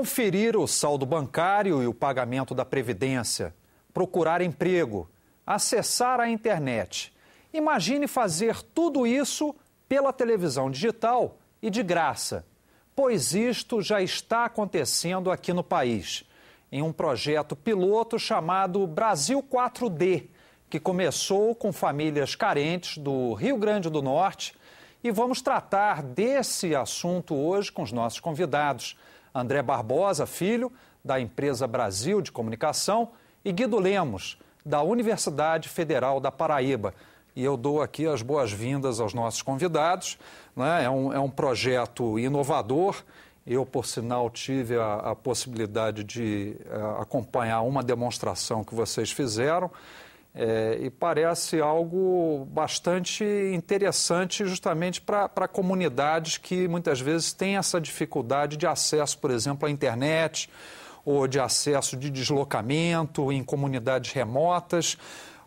conferir o saldo bancário e o pagamento da previdência, procurar emprego, acessar a internet. Imagine fazer tudo isso pela televisão digital e de graça, pois isto já está acontecendo aqui no país, em um projeto piloto chamado Brasil 4D, que começou com famílias carentes do Rio Grande do Norte. E vamos tratar desse assunto hoje com os nossos convidados. André Barbosa, filho, da empresa Brasil de Comunicação, e Guido Lemos, da Universidade Federal da Paraíba. E eu dou aqui as boas-vindas aos nossos convidados. Né? É, um, é um projeto inovador. Eu, por sinal, tive a, a possibilidade de uh, acompanhar uma demonstração que vocês fizeram. É, e parece algo bastante interessante justamente para comunidades que muitas vezes têm essa dificuldade de acesso, por exemplo, à internet ou de acesso de deslocamento em comunidades remotas.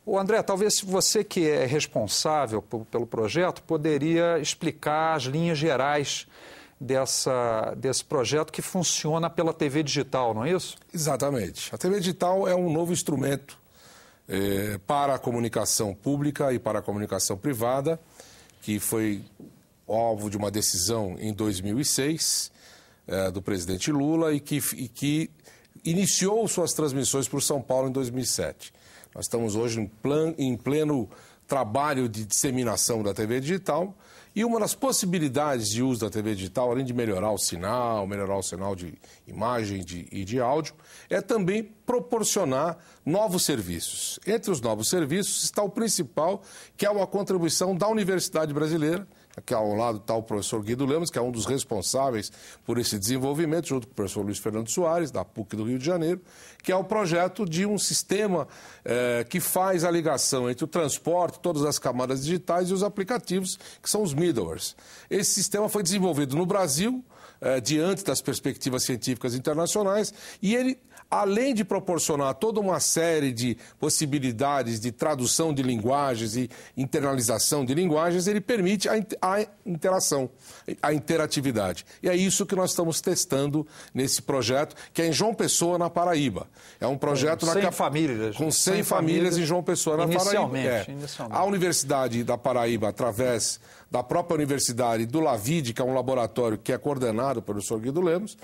O André, talvez você que é responsável pelo projeto poderia explicar as linhas gerais dessa, desse projeto que funciona pela TV digital, não é isso? Exatamente. A TV digital é um novo instrumento eh, para a comunicação pública e para a comunicação privada, que foi alvo de uma decisão em 2006 eh, é, do presidente Lula e que, e que iniciou suas transmissões por São Paulo em 2007. Nós estamos hoje em, plan, em pleno trabalho de disseminação da TV digital e uma das possibilidades de uso da TV digital, além de melhorar o sinal, melhorar o sinal de imagem de, e de áudio, é também proporcionar novos serviços. Entre os novos serviços está o principal, que é uma contribuição da Universidade Brasileira, Aqui ao lado está o professor Guido Lemos, que é um dos responsáveis por esse desenvolvimento, junto com o professor Luiz Fernando Soares, da PUC do Rio de Janeiro, que é o projeto de um sistema eh, que faz a ligação entre o transporte, todas as camadas digitais e os aplicativos, que são os middlewares. Esse sistema foi desenvolvido no Brasil, eh, diante das perspectivas científicas internacionais, e ele além de proporcionar toda uma série de possibilidades de tradução de linguagens e internalização de linguagens, ele permite a, interação, a interatividade. E é isso que nós estamos testando nesse projeto, que é em João Pessoa, na Paraíba. É um projeto com é, 100 famílias. Com 100, né? 100 famílias, em João Pessoa, na inicialmente, Paraíba. É. Inicialmente. A Universidade da Paraíba, através da própria universidade do Lavide, que é um laboratório que é coordenado pelo professor Guido Lemos,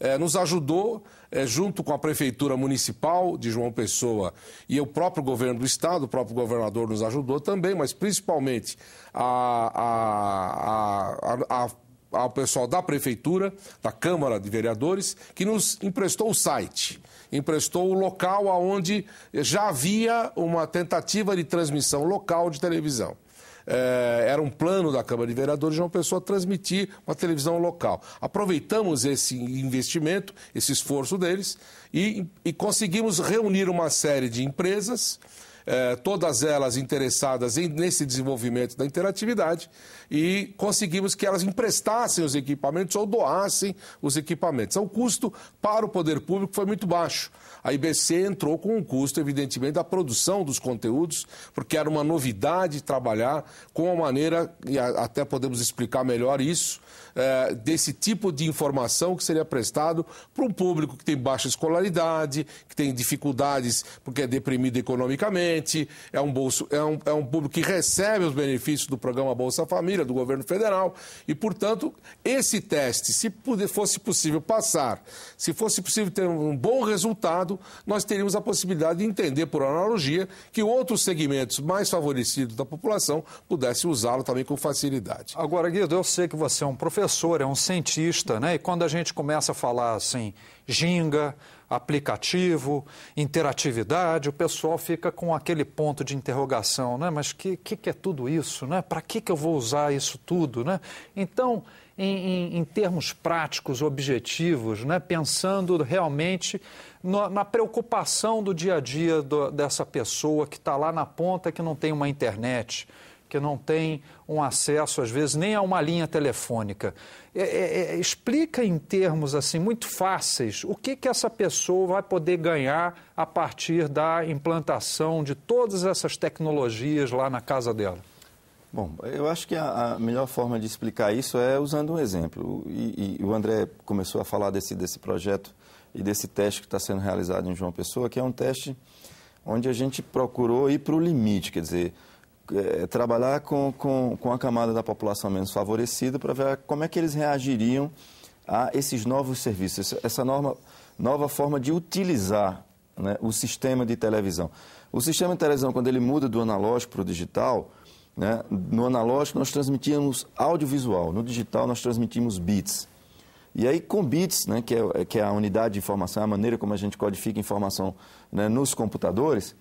é, nos ajudou, é, junto com a Prefeitura Municipal de João Pessoa e o próprio governo do Estado, o próprio governador nos ajudou também, mas principalmente a, a, a, ao pessoal da Prefeitura, da Câmara de Vereadores, que nos emprestou o site emprestou o local aonde já havia uma tentativa de transmissão local de televisão. Eh, era um plano da Câmara de Vereadores de uma pessoa transmitir uma televisão local. Aproveitamos esse investimento, esse esforço deles, e, e conseguimos reunir uma série de empresas, eh, todas elas interessadas em, nesse desenvolvimento da interatividade e conseguimos que elas emprestassem os equipamentos ou doassem os equipamentos. Então, o custo para o poder público foi muito baixo. A IBC entrou com um custo, evidentemente, da produção dos conteúdos, porque era uma novidade trabalhar com a maneira, e até podemos explicar melhor isso, eh, desse tipo de informação que seria prestado para um público que tem baixa escolaridade, que tem dificuldades porque é deprimido economicamente, é um, bolso, é um, é um público que recebe os benefícios do programa Bolsa Família Brasília, do governo federal. E, portanto, esse teste, se fosse possível passar, se fosse possível ter um bom resultado, nós teríamos a possibilidade de entender, por analogia, que outros segmentos mais favorecidos da população pudessem usá-lo também com facilidade. Agora, Guido, eu sei que você é um professor, é um cientista, né? E quando a gente começa a falar assim, ginga, aplicativo, interatividade, o pessoal fica com aquele ponto de interrogação, né? Mas que que, que é tudo isso, né? Para que que eu vou usar isso tudo, né? Então, em, em, em termos práticos, objetivos, né? Pensando realmente na, na preocupação do dia a dia do, dessa pessoa que está lá na ponta que não tem uma internet que não tem um acesso, às vezes, nem a uma linha telefônica. É, é, é, explica em termos assim muito fáceis o que, que essa pessoa vai poder ganhar a partir da implantação de todas essas tecnologias lá na casa dela. Bom, eu acho que a, a melhor forma de explicar isso é usando um exemplo. E, e o André começou a falar desse, desse projeto e desse teste que está sendo realizado em João Pessoa, que é um teste onde a gente procurou ir para o limite, quer dizer, é, trabalhar com, com, com a camada da população menos favorecida para ver como é que eles reagiriam a esses novos serviços, essa norma, nova forma de utilizar né, o sistema de televisão. O sistema de televisão, quando ele muda do analógico para o digital, né, no analógico nós transmitíamos audiovisual, no digital nós transmitimos bits. E aí, com bits, né, que, é, que é a unidade de informação, é a maneira como a gente codifica informação né, nos computadores,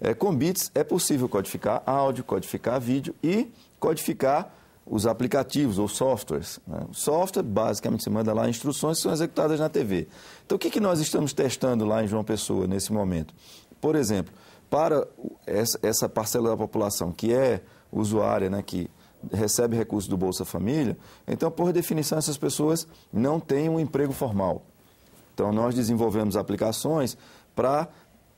é, com bits é possível codificar áudio, codificar vídeo e codificar os aplicativos ou softwares. Né? Software, basicamente, você manda lá instruções que são executadas na TV. Então, o que, que nós estamos testando lá em João Pessoa nesse momento? Por exemplo, para essa parcela da população que é usuária, né, que recebe recursos do Bolsa Família, então, por definição, essas pessoas não têm um emprego formal. Então, nós desenvolvemos aplicações para,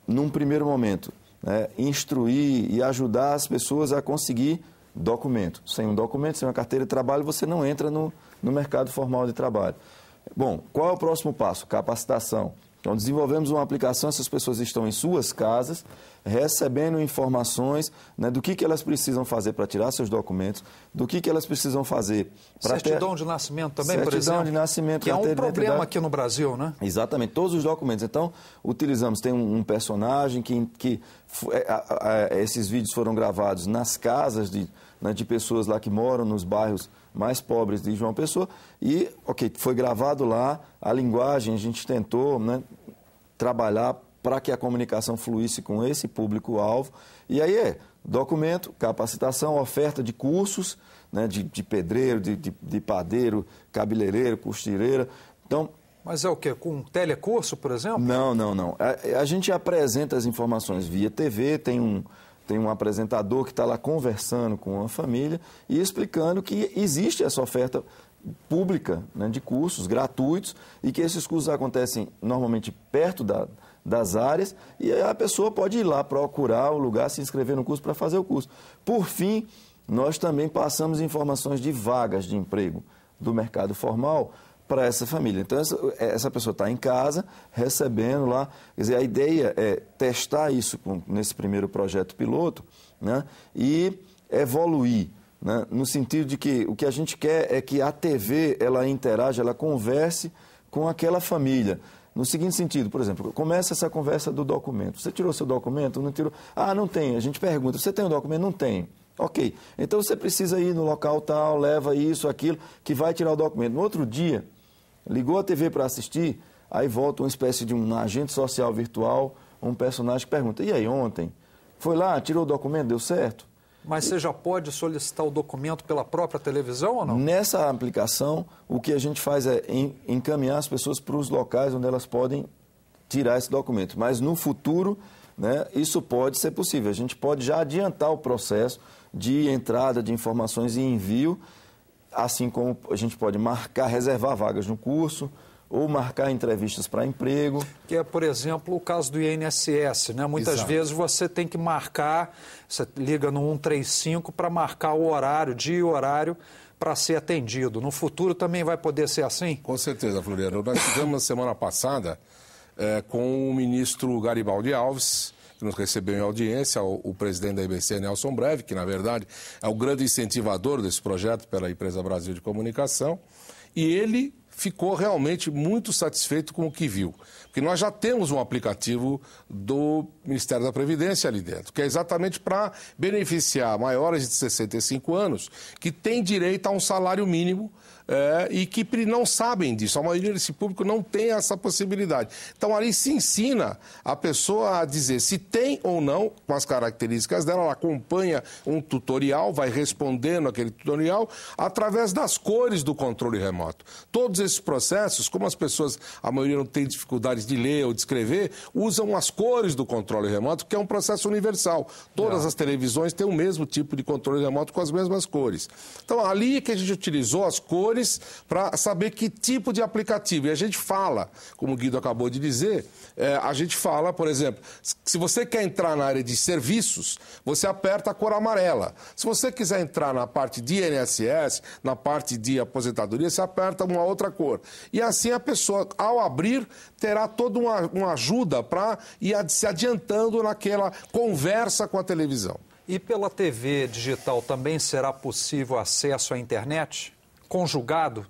num primeiro momento, né, instruir e ajudar as pessoas a conseguir documento. Sem um documento, sem uma carteira de trabalho, você não entra no, no mercado formal de trabalho. Bom, qual é o próximo passo? Capacitação. Então, desenvolvemos uma aplicação, essas pessoas estão em suas casas, recebendo informações né, do que, que elas precisam fazer para tirar seus documentos, do que, que elas precisam fazer para Certidão de nascimento também, Certidão por exemplo. Certidão de nascimento. Que é um problema identidade. aqui no Brasil, né? Exatamente, todos os documentos. Então, utilizamos, tem um, um personagem que, que é, a, a, a, esses vídeos foram gravados nas casas de, né, de pessoas lá que moram nos bairros mais pobres de João Pessoa. E, ok, foi gravado lá, a linguagem a gente tentou né, trabalhar para que a comunicação fluísse com esse público-alvo. E aí é documento, capacitação, oferta de cursos né, de, de pedreiro, de, de, de padeiro, cabeleireiro, costureira. Então, mas é o quê? Com um telecurso, por exemplo? Não, não, não. A, a, gente apresenta as informações via TV, tem um, tem um apresentador que está lá conversando com a família e explicando que existe essa oferta pública né, de cursos gratuitos e que esses cursos acontecem normalmente perto da, das áreas e a pessoa pode ir lá procurar o lugar, se inscrever no curso para fazer o curso. Por fim, nós também passamos informações de vagas de emprego do mercado formal para essa família. Então, essa, é, essa pessoa está em casa, recebendo lá. Quer dizer, a ideia é testar isso com, nesse primeiro projeto piloto né, e evoluir. Né, no sentido de que o que a gente quer é que a TV ela interaja, ela converse com aquela família. No seguinte sentido, por exemplo, começa essa conversa do documento. Você tirou seu documento? Não tirou? Ah, não tem. A gente pergunta: você tem o um documento? Não tem. Ok. Então você precisa ir no local tal, leva isso, aquilo, que vai tirar o documento. No outro dia, ligou a TV para assistir, aí volta uma espécie de um agente social virtual, um personagem que pergunta: e aí, ontem? Foi lá, tirou o documento, deu certo? Mas você já pode solicitar o documento pela própria televisão ou não? Nessa aplicação, o que a gente faz é encaminhar as pessoas para os locais onde elas podem tirar esse documento. Mas no futuro, né, isso pode ser possível. A gente pode já adiantar o processo de entrada de informações e envio, assim como a gente pode marcar, reservar vagas no curso, ou marcar entrevistas para emprego. Que é, por exemplo, o caso do INSS, né? Muitas Exato. vezes você tem que marcar, você liga no 135 para marcar o horário, dia e horário para ser atendido. No futuro também vai poder ser assim? Com certeza, Floriano. Nós tivemos na semana passada é, com o ministro Garibaldi Alves, que nos recebeu em audiência, o, o, presidente da IBC, Nelson Breve, que na verdade é o grande incentivador desse projeto pela Empresa Brasil de Comunicação. E ele ficou realmente muito satisfeito com o que viu. Porque nós já temos um aplicativo do Ministério da Previdência ali dentro, que é exatamente para beneficiar maiores de 65 anos que têm direito a um salário mínimo é, e que não sabem disso. A maioria desse público não tem essa possibilidade. Então, ali se ensina a pessoa a dizer se tem ou não, com as características dela, ela acompanha um tutorial, vai respondendo aquele tutorial através das cores do controle remoto. Todos esses processos, como as pessoas, a maioria não tem dificuldades de ler ou de escrever, usam as cores do controle remoto, que é um processo universal. Todas é. as televisões têm o mesmo tipo de controle remoto com as mesmas cores. Então, ali é que a gente utilizou as cores para saber que tipo de aplicativo. E a gente fala, como o Guido acabou de dizer, é, a gente fala, por exemplo, se você quer entrar na área de serviços, você aperta a cor amarela. Se você quiser entrar na parte de INSS, na parte de aposentadoria, você aperta uma outra cor. E assim a pessoa, ao abrir, terá toda uma, uma ajuda para ir se adiantando naquela conversa com a televisão. E pela TV digital também será possível acesso à internet? conjugado?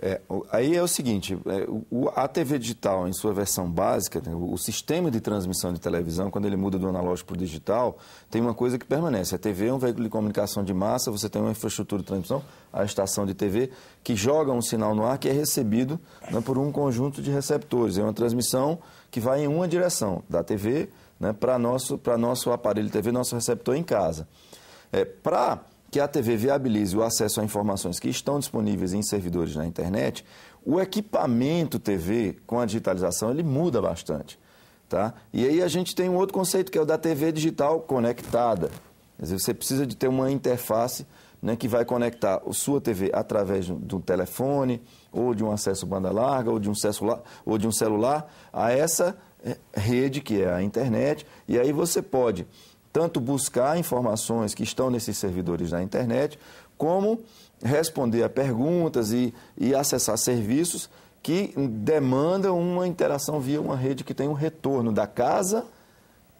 É, aí é o seguinte, é, a TV digital em sua versão básica, né, o sistema de transmissão de televisão, quando ele muda do analógico para o digital, tem uma coisa que permanece. A TV é um veículo de comunicação de massa, você tem uma infraestrutura de transmissão, a estação de TV, que joga um sinal no ar que é recebido né, por um conjunto de receptores. É uma transmissão que vai em uma direção, da TV né, para nosso, nosso aparelho TV, nosso receptor em casa. É, para que a TV viabilize o acesso a informações que estão disponíveis em servidores na internet, o equipamento TV com a digitalização ele muda bastante. Tá? E aí a gente tem um outro conceito que é o da TV digital conectada. Quer dizer, você precisa de ter uma interface né, que vai conectar a sua TV através de um telefone, ou de um acesso banda larga, ou de um celular, ou de um celular a essa eh, rede que é a internet. E aí você pode tanto buscar informações que estão nesses servidores da internet, como responder a perguntas e, e acessar serviços que demandam uma interação via uma rede que tem um retorno da casa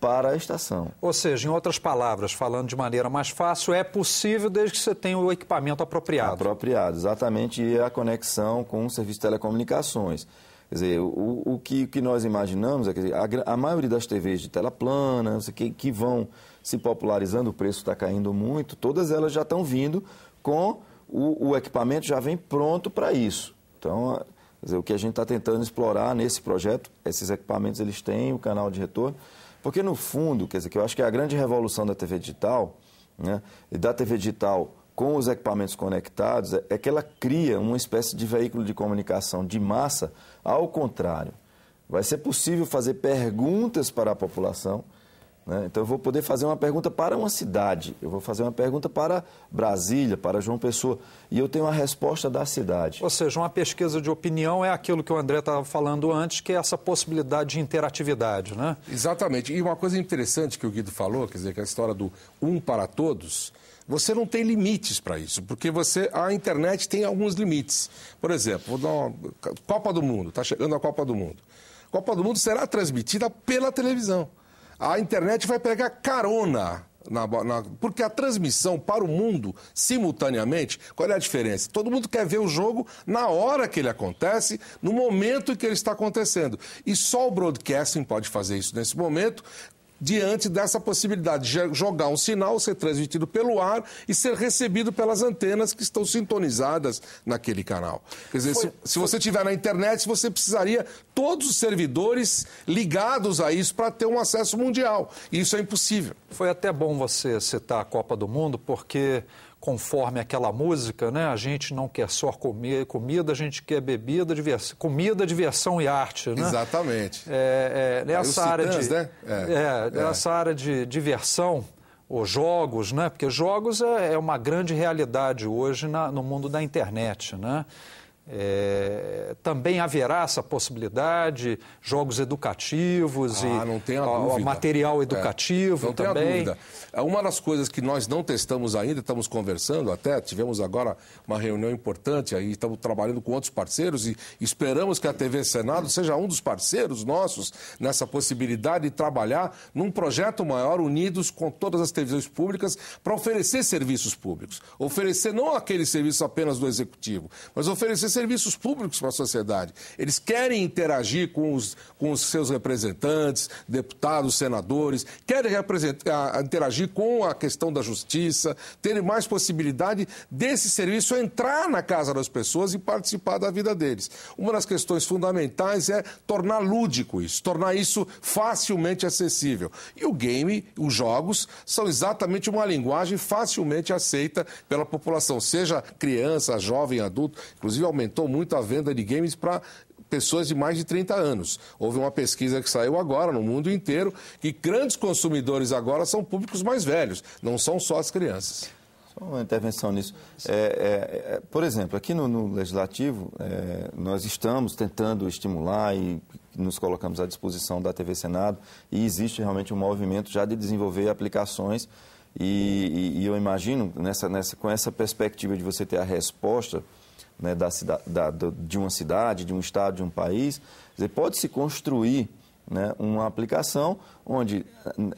para a estação. Ou seja, em outras palavras, falando de maneira mais fácil, é possível desde que você tenha o equipamento apropriado. Apropriado, exatamente, e a conexão com o serviço de telecomunicações. Quer dizer, o, o, que, o que nós imaginamos é que a, a, maioria das TVs de tela plana, que, que vão se popularizando, o preço está caindo muito, todas elas já estão vindo com o, o, equipamento já vem pronto para isso. Então, dizer, o que a gente está tentando explorar nesse projeto, esses equipamentos eles têm o canal de retorno, porque no fundo, quer dizer, que eu acho que a grande revolução da TV digital, né, da TV digital com os equipamentos conectados, é, é que ela cria uma espécie de veículo de comunicação de massa, ao contrário. Vai ser possível fazer perguntas para a população né? Então, eu vou poder fazer uma pergunta para uma cidade, eu vou fazer uma pergunta para Brasília, para João Pessoa, e eu tenho a resposta da cidade. Ou seja, uma pesquisa de opinião é aquilo que o André estava falando antes, que é essa possibilidade de interatividade, né? Exatamente. E uma coisa interessante que o Guido falou, quer dizer, que é a história do um para todos, você não tem limites para isso, porque você a internet tem alguns limites. Por exemplo, vou dar uma, Copa do Mundo, está chegando a Copa do Mundo. A Copa do Mundo será transmitida pela televisão a internet vai pegar carona. Na, na, porque a transmissão para o mundo simultaneamente, qual é a diferença? Todo mundo quer ver o jogo na hora que ele acontece, no momento em que ele está acontecendo. E só o broadcasting pode fazer isso nesse momento, diante dessa possibilidade de jogar um sinal, ser transmitido pelo ar e ser recebido pelas antenas que estão sintonizadas naquele canal. Quer dizer, foi, se, se você tiver na internet, você precisaria todos os servidores ligados a isso para ter um acesso mundial. E isso é impossível. Foi até bom você citar a Copa do Mundo, porque conforme aquela música, né? A gente não quer só comer comida, a gente quer bebida, diversão, comida, diversão e arte, né? Exatamente. É, é, nessa, área de, né? É. É, é, nessa área de diversão, os jogos, né? Porque jogos é, é, uma grande realidade hoje na, no mundo da internet, né? É, também haverá essa possibilidade, jogos educativos ah, e ó, material é, educativo é, não também. Não dúvida. Uma das coisas que nós não testamos ainda, estamos conversando até, tivemos agora uma reunião importante aí, estamos trabalhando com outros parceiros e esperamos que a TV Senado seja um dos parceiros nossos nessa possibilidade de trabalhar num projeto maior, unidos com todas as televisões públicas, para oferecer serviços públicos. Oferecer não aquele serviço apenas do Executivo, mas oferecer serviços públicos para a sociedade. Eles querem interagir com os, com os seus representantes, deputados, senadores, querem interagir com a questão da justiça, terem mais possibilidade desse serviço entrar na casa das pessoas e participar da vida deles. Uma das questões fundamentais é tornar lúdico isso, tornar isso facilmente acessível. E o game, os jogos, são exatamente uma linguagem facilmente aceita pela população, seja criança, jovem, adulto, inclusive aumentando aumentou muito a venda de games para pessoas de mais de 30 anos. Houve uma pesquisa que saiu agora no mundo inteiro que grandes consumidores agora são públicos mais velhos, não são só as crianças. Só uma intervenção nisso. É, é, é por exemplo, aqui no, no Legislativo, é, nós estamos tentando estimular e nos colocamos à disposição da TV Senado e existe realmente um movimento já de desenvolver aplicações e, e, e eu imagino, nessa, nessa, com essa perspectiva de você ter a resposta né, da, da, de uma cidade, de um estado, de um país, pode-se construir né, uma aplicação onde,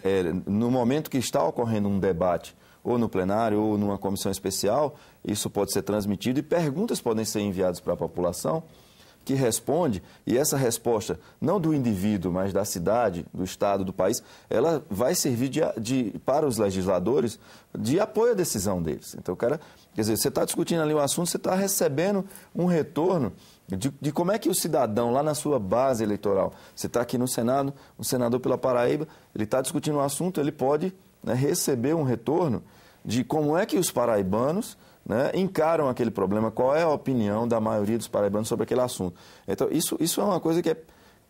é, no momento que está ocorrendo um debate, ou no plenário, ou numa comissão especial, isso pode ser transmitido e perguntas podem ser enviadas para a população que responde, e essa resposta, não do indivíduo, mas da cidade, do Estado, do país, ela vai servir de, de para os legisladores de apoio à decisão deles. Então, o cara, quer dizer, você está discutindo ali um assunto, você está recebendo um retorno de, de, como é que o cidadão, lá na sua base eleitoral, você está aqui no Senado, um senador pela Paraíba, ele está discutindo um assunto, ele pode né, receber um retorno de como é que os paraibanos né, encaram aquele problema, qual é a opinião da maioria dos paraibanos sobre aquele assunto. Então, isso, isso é uma coisa que é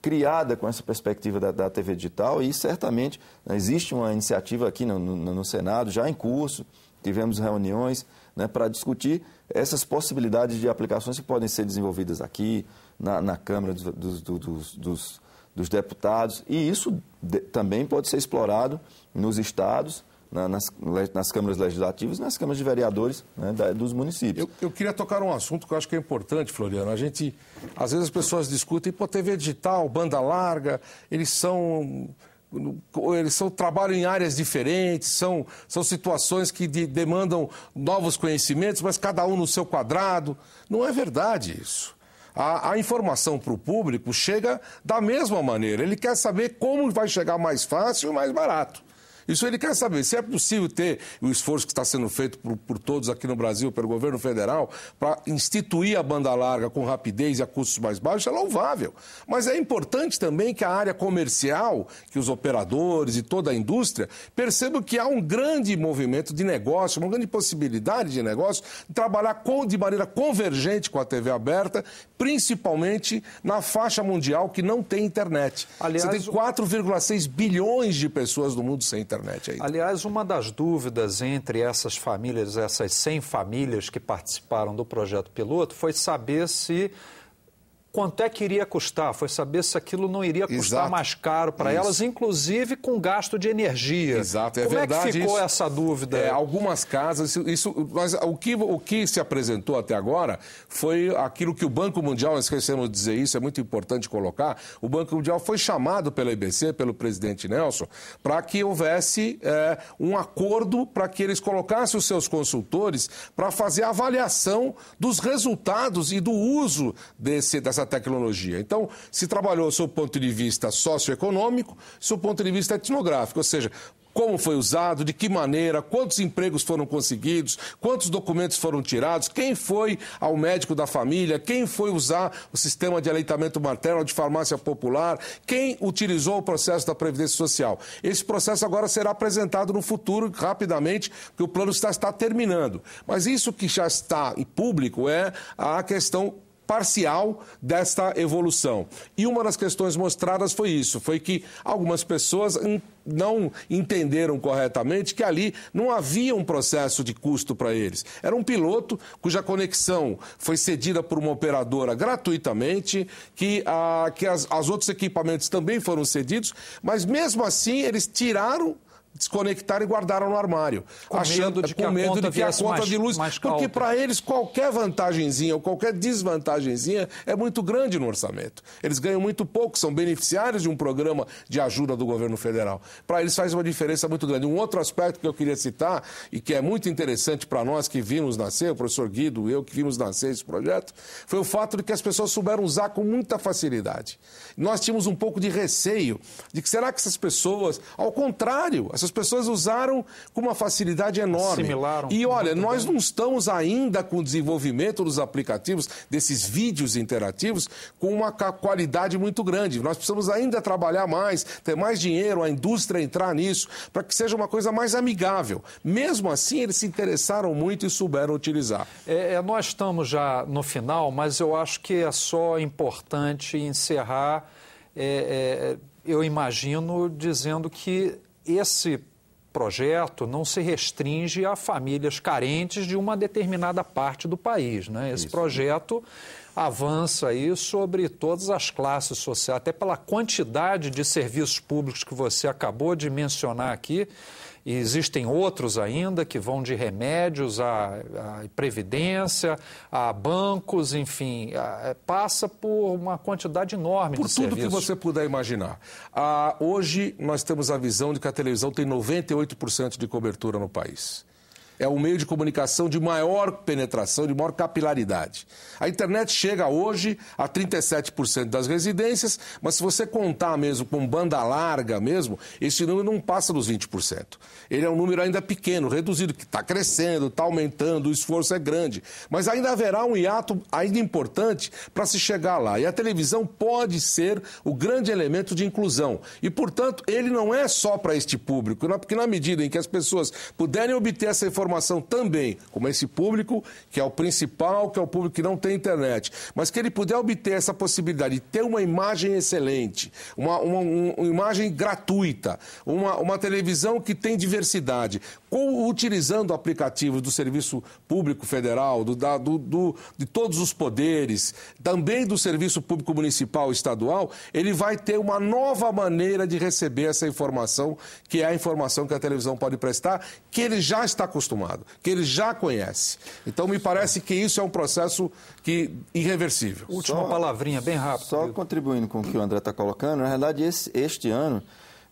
criada com essa perspectiva da, da TV digital e certamente existe uma iniciativa aqui no, no, no Senado, já em curso, tivemos reuniões né, para discutir essas possibilidades de aplicações que podem ser desenvolvidas aqui, na, na Câmara dos, dos, dos, dos, deputados, e isso de, também pode ser explorado nos estados na, nas, nas, câmaras legislativas e nas câmaras de vereadores né, da, dos municípios. Eu, eu, queria tocar um assunto que eu acho que é importante, Floriano. A gente, às vezes as pessoas discutem, pô, TV digital, banda larga, eles são eles são, trabalham em áreas diferentes, são, são situações que de, demandam novos conhecimentos, mas cada um no seu quadrado. Não é verdade isso. A, a informação para o público chega da mesma maneira. Ele quer saber como vai chegar mais fácil e mais barato. Isso ele quer saber. Se é possível ter o esforço que está sendo feito por, por todos aqui no Brasil, pelo governo federal, para instituir a banda larga com rapidez e a custos mais baixos, é louvável. Mas é importante também que a área comercial, que os operadores e toda a indústria percebam que há um grande movimento de negócio, uma grande possibilidade de negócio, de trabalhar com, de maneira convergente com a TV aberta, principalmente na faixa mundial que não tem internet. Aliás, Você tem 4,6 bilhões de pessoas no mundo sem internet internet aí. Aliás, uma das dúvidas entre essas famílias, essas 100 famílias que participaram do projeto piloto, foi saber se quanto é que iria custar, foi saber se aquilo não iria custar Exato. mais caro para elas, inclusive com gasto de energia. Exato, é Como verdade. Como é que ficou isso, essa dúvida? É, algumas casas, isso, isso, mas o que, o que se apresentou até agora foi aquilo que o Banco Mundial, nós esquecemos de dizer isso, é muito importante colocar, o Banco Mundial foi chamado pela IBC, pelo presidente Nelson, para que houvesse é, um acordo para que eles colocassem os seus consultores para fazer a avaliação dos resultados e do uso desse, dessa essa tecnologia. Então, se trabalhou sob o ponto de vista socioeconômico, sob o ponto de vista etnográfico, ou seja, como foi usado, de que maneira, quantos empregos foram conseguidos, quantos documentos foram tirados, quem foi ao médico da família, quem foi usar o sistema de aleitamento materno de farmácia popular, quem utilizou o processo da Previdência Social. Esse processo agora será apresentado no futuro, rapidamente, porque o plano está, está terminando. Mas isso que já está em público é a questão parcial desta evolução. E uma das questões mostradas foi isso, foi que algumas pessoas não entenderam corretamente que ali não havia um processo de custo para eles. Era um piloto cuja conexão foi cedida por uma operadora gratuitamente, que, ah, que as, as outros equipamentos também foram cedidos, mas mesmo assim eles tiraram desconectaram e guardaram no armário, com achando medo de que com medo de que a conta mais, de luz, porque para eles qualquer vantagenzinha ou qualquer desvantagenzinha é muito grande no orçamento. Eles ganham muito pouco, são beneficiários de um programa de ajuda do governo federal. Para eles faz uma diferença muito grande. Um outro aspecto que eu queria citar e que é muito interessante para nós que vimos nascer, o professor Guido, eu que vimos nascer esse projeto, foi o fato de que as pessoas souberam usar com muita facilidade. Nós tínhamos um pouco de receio de que será que essas pessoas, ao contrário, essas pessoas usaram com uma facilidade enorme. Assimilaram. E olha, nós bem. não estamos ainda com o desenvolvimento dos aplicativos, desses vídeos interativos, com uma qualidade muito grande. Nós precisamos ainda trabalhar mais, ter mais dinheiro, a indústria entrar nisso, para que seja uma coisa mais amigável. Mesmo assim, eles se interessaram muito e souberam utilizar. É, é nós estamos já no final, mas eu acho que é só importante encerrar. É, é, eu imagino dizendo que esse projeto não se restringe a famílias carentes de uma determinada parte do país. Né? Esse isso. projeto avança aí sobre todas as classes sociais, até pela quantidade de serviços públicos que você acabou de mencionar aqui e existem outros ainda que vão de remédios à, à previdência, a bancos, enfim, a, é, passa por uma quantidade enorme por de serviços. Por tudo que você puder imaginar. Ah, hoje nós temos a visão de que a televisão tem 98% de cobertura no país é o meio de comunicação de maior penetração, de maior capilaridade. A internet chega hoje a 37% das residências, mas se você contar mesmo com banda larga mesmo, esse número não passa dos 20%. Ele é um número ainda pequeno, reduzido, que está crescendo, está aumentando, o esforço é grande. Mas ainda haverá um hiato ainda importante para se chegar lá. E a televisão pode ser o grande elemento de inclusão. E, portanto, ele não é só para este público, porque na medida em que as pessoas puderem obter essa informação, informação também, como esse público, que é o principal, que é o público que não tem internet, mas que ele puder obter essa possibilidade de ter uma imagem excelente, uma, uma, uma imagem gratuita, uma, uma televisão que tem diversidade, com, utilizando aplicativos do Serviço Público Federal, do, da, do, do, de todos os poderes, também do Serviço Público Municipal e Estadual, ele vai ter uma nova maneira de receber essa informação, que é a informação que a televisão pode prestar, que ele já está acostumado acostumado, que ele já conhece. Então, me parece que isso é um processo que irreversível. Última só, palavrinha, bem rápido. Só viu? contribuindo com o que o André está colocando, na realidade, esse, este ano,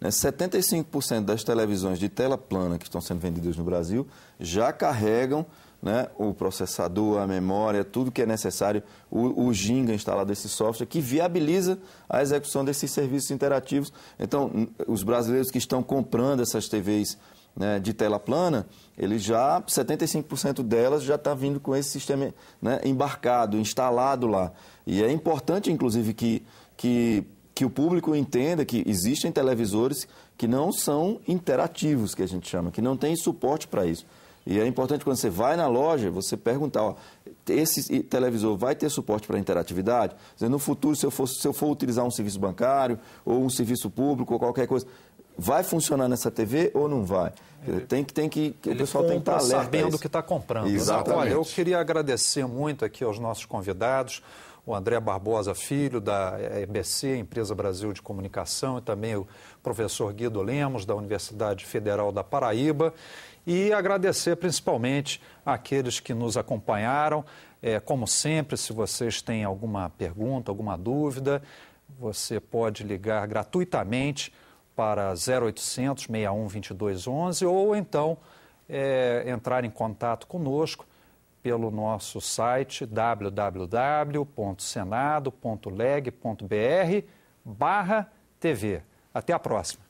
né, 75% das televisões de tela plana que estão sendo vendidas no Brasil já carregam né, o processador, a memória, tudo que é necessário, o, o Ginga instalado nesse software que viabiliza a execução desses serviços interativos. Então, os brasileiros que estão comprando essas TVs né, de tela plana, ele já 75% delas já está vindo com esse sistema né, embarcado, instalado lá. E é importante, inclusive, que, que, que o público entenda que existem televisores que não são interativos, que a gente chama, que não tem suporte para isso. E é importante quando você vai na loja, você perguntar, ó, esse televisor vai ter suporte para interatividade? No futuro, se eu, for, se eu for utilizar um serviço bancário ou um serviço público ou qualquer coisa, vai funcionar nessa TV ou não vai? É. tem que, tem que, o pessoal tem que estar tá alerta. sabendo o que está comprando. Exatamente. Olha, eu queria agradecer muito aqui aos nossos convidados, o André Barbosa Filho, da EBC, Empresa Brasil de Comunicação, e também o professor Guido Lemos, da Universidade Federal da Paraíba. E agradecer principalmente àqueles que nos acompanharam. É, como sempre, se vocês têm alguma pergunta, alguma dúvida, você pode ligar gratuitamente para 0800 61 2211 ou então é, entrar em contato conosco pelo nosso site www.senado.leg.br barra TV. Até a próxima.